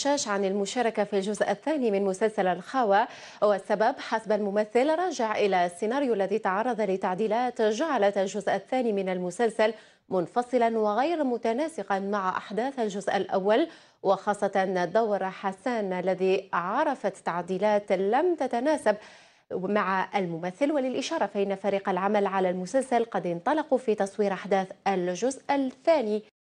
الشاش عن المشاركة في الجزء الثاني من مسلسل الخاوة والسبب حسب الممثل راجع إلى السيناريو الذي تعرض لتعديلات جعلت الجزء الثاني من المسلسل منفصلا وغير متناسقا مع أحداث الجزء الأول وخاصة دور حسان الذي عرفت تعديلات لم تتناسب مع الممثل وللإشارة فإن فريق العمل على المسلسل قد انطلقوا في تصوير أحداث الجزء الثاني